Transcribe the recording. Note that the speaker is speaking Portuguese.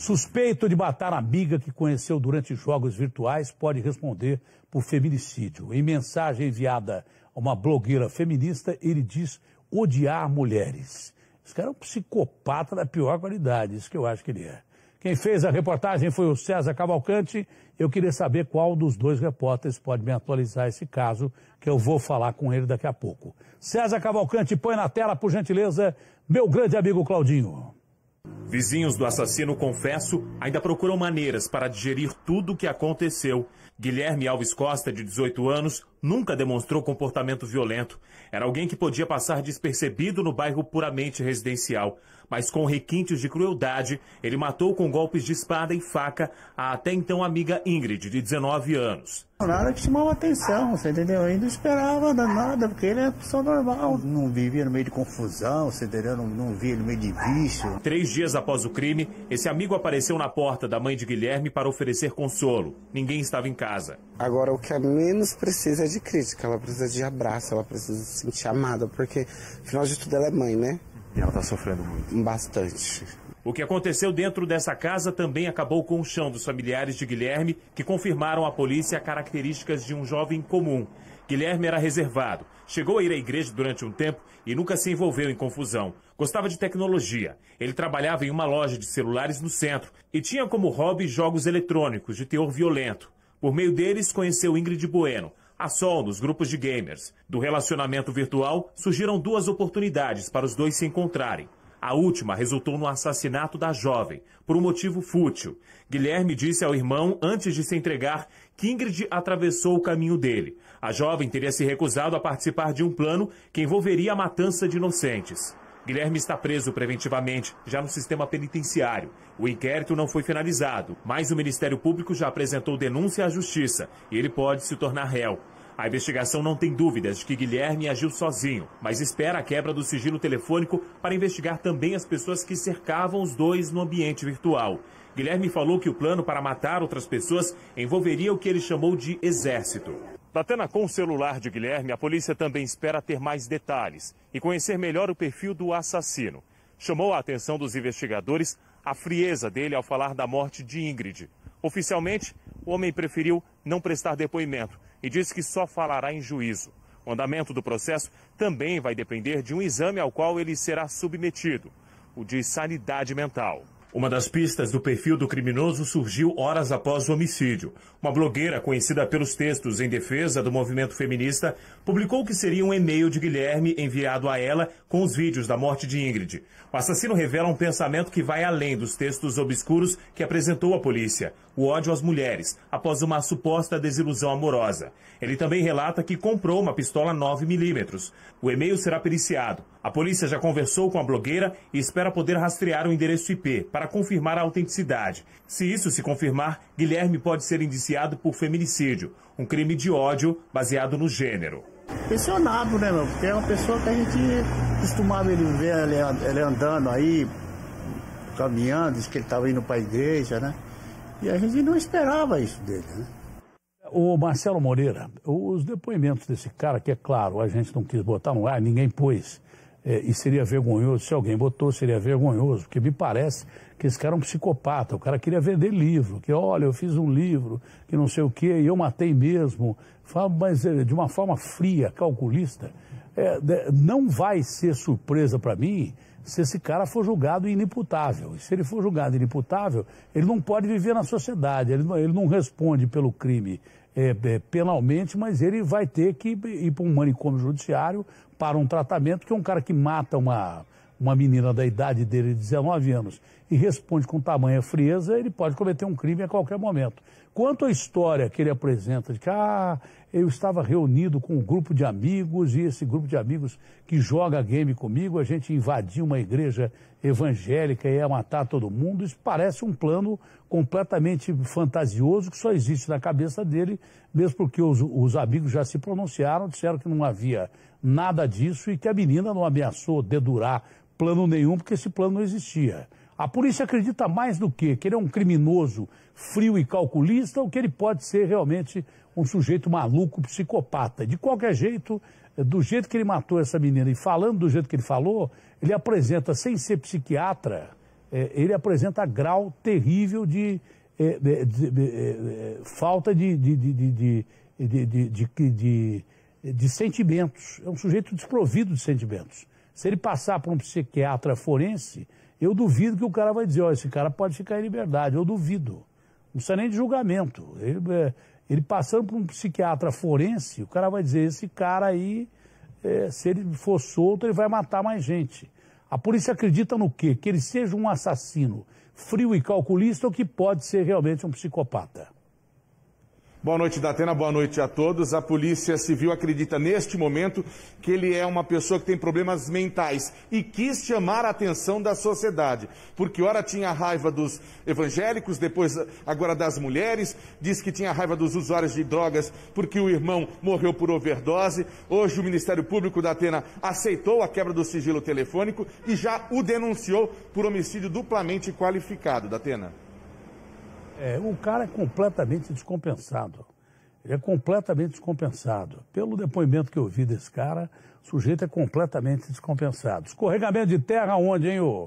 Suspeito de matar amiga que conheceu durante jogos virtuais pode responder por feminicídio. Em mensagem enviada a uma blogueira feminista, ele diz odiar mulheres. Esse cara é um psicopata da pior qualidade, isso que eu acho que ele é. Quem fez a reportagem foi o César Cavalcante. Eu queria saber qual dos dois repórteres pode me atualizar esse caso, que eu vou falar com ele daqui a pouco. César Cavalcante, põe na tela, por gentileza, meu grande amigo Claudinho. Vizinhos do assassino confesso ainda procuram maneiras para digerir tudo o que aconteceu. Guilherme Alves Costa, de 18 anos, nunca demonstrou comportamento violento. Era alguém que podia passar despercebido no bairro puramente residencial. Mas com requintes de crueldade, ele matou com golpes de espada e faca a até então amiga Ingrid, de 19 anos. Nada que chamava atenção, você entendeu? Ainda esperava nada, porque ele é pessoa normal. Não vivia no meio de confusão, você entendeu? Não, não via no meio de vício. Três dias após o crime, esse amigo apareceu na porta da mãe de Guilherme para oferecer consolo. Ninguém estava em casa. Agora, o que a menos precisa é de crítica, ela precisa de abraço, ela precisa se sentir amada, porque, afinal de tudo, ela é mãe, né? E ela está sofrendo muito. Bastante. O que aconteceu dentro dessa casa também acabou com o chão dos familiares de Guilherme, que confirmaram à polícia características de um jovem comum. Guilherme era reservado, chegou a ir à igreja durante um tempo e nunca se envolveu em confusão. Gostava de tecnologia. Ele trabalhava em uma loja de celulares no centro e tinha como hobby jogos eletrônicos de teor violento. Por meio deles, conheceu Ingrid Bueno, a Sol nos grupos de gamers. Do relacionamento virtual, surgiram duas oportunidades para os dois se encontrarem. A última resultou no assassinato da jovem, por um motivo fútil. Guilherme disse ao irmão, antes de se entregar, que Ingrid atravessou o caminho dele. A jovem teria se recusado a participar de um plano que envolveria a matança de inocentes. Guilherme está preso preventivamente, já no sistema penitenciário. O inquérito não foi finalizado, mas o Ministério Público já apresentou denúncia à Justiça e ele pode se tornar réu. A investigação não tem dúvidas de que Guilherme agiu sozinho, mas espera a quebra do sigilo telefônico para investigar também as pessoas que cercavam os dois no ambiente virtual. Guilherme falou que o plano para matar outras pessoas envolveria o que ele chamou de exército. com o celular de Guilherme, a polícia também espera ter mais detalhes e conhecer melhor o perfil do assassino. Chamou a atenção dos investigadores a frieza dele ao falar da morte de Ingrid. Oficialmente, o homem preferiu não prestar depoimento, e diz que só falará em juízo. O andamento do processo também vai depender de um exame ao qual ele será submetido, o de sanidade mental. Uma das pistas do perfil do criminoso surgiu horas após o homicídio. Uma blogueira conhecida pelos textos em defesa do movimento feminista publicou que seria um e-mail de Guilherme enviado a ela com os vídeos da morte de Ingrid. O assassino revela um pensamento que vai além dos textos obscuros que apresentou à polícia: o ódio às mulheres, após uma suposta desilusão amorosa. Ele também relata que comprou uma pistola 9mm. O e-mail será periciado. A polícia já conversou com a blogueira e espera poder rastrear o endereço IP para confirmar a autenticidade. Se isso se confirmar, Guilherme pode ser indiciado por feminicídio, um crime de ódio baseado no gênero. Impressionado, né, meu? Porque é uma pessoa que a gente é costumava ele ver ele, é é andando aí, caminhando, disse que ele estava indo para a igreja, né? E a gente não esperava isso dele, né? O Marcelo Moreira, os depoimentos desse cara, que é claro, a gente não quis botar no ar, ninguém pôs. É, e seria vergonhoso, se alguém botou, seria vergonhoso, porque me parece que esse cara é um psicopata, o cara queria vender livro, que olha, eu fiz um livro, que não sei o quê, e eu matei mesmo. Fala, mas é, de uma forma fria, calculista, é, não vai ser surpresa para mim se esse cara for julgado inimputável. E se ele for julgado inimputável, ele não pode viver na sociedade, ele não, ele não responde pelo crime é, é, penalmente, mas ele vai ter que ir para um manicômio judiciário para um tratamento, que é um cara que mata uma uma menina da idade dele, 19 anos, e responde com tamanha frieza, ele pode cometer um crime a qualquer momento. Quanto à história que ele apresenta de que ah, eu estava reunido com um grupo de amigos e esse grupo de amigos que joga game comigo, a gente invadiu uma igreja evangélica e ia matar todo mundo, isso parece um plano completamente fantasioso que só existe na cabeça dele, mesmo porque os, os amigos já se pronunciaram, disseram que não havia nada disso e que a menina não ameaçou dedurar plano nenhum, porque esse plano não existia. A polícia acredita mais do que que ele é um criminoso frio e calculista ou que ele pode ser realmente um sujeito maluco, psicopata. De qualquer jeito, do jeito que ele matou essa menina e falando do jeito que ele falou, ele apresenta, sem ser psiquiatra, ele apresenta grau terrível de, falta de, de, de, de de sentimentos. É um sujeito desprovido de sentimentos. Se ele passar por um psiquiatra forense, eu duvido que o cara vai dizer, ó, oh, esse cara pode ficar em liberdade. Eu duvido. Não precisa nem de julgamento. Ele, é, ele passando por um psiquiatra forense, o cara vai dizer, esse cara aí, é, se ele for solto, ele vai matar mais gente. A polícia acredita no quê? Que ele seja um assassino frio e calculista ou que pode ser realmente um psicopata. Boa noite, Datena. Boa noite a todos. A Polícia Civil acredita neste momento que ele é uma pessoa que tem problemas mentais e quis chamar a atenção da sociedade, porque ora tinha raiva dos evangélicos, depois agora das mulheres, disse que tinha raiva dos usuários de drogas porque o irmão morreu por overdose. Hoje o Ministério Público da Atena aceitou a quebra do sigilo telefônico e já o denunciou por homicídio duplamente qualificado, Datena. É, o cara é completamente descompensado. Ele é completamente descompensado. Pelo depoimento que eu vi desse cara, o sujeito é completamente descompensado. Escorregamento de terra onde, hein, ô?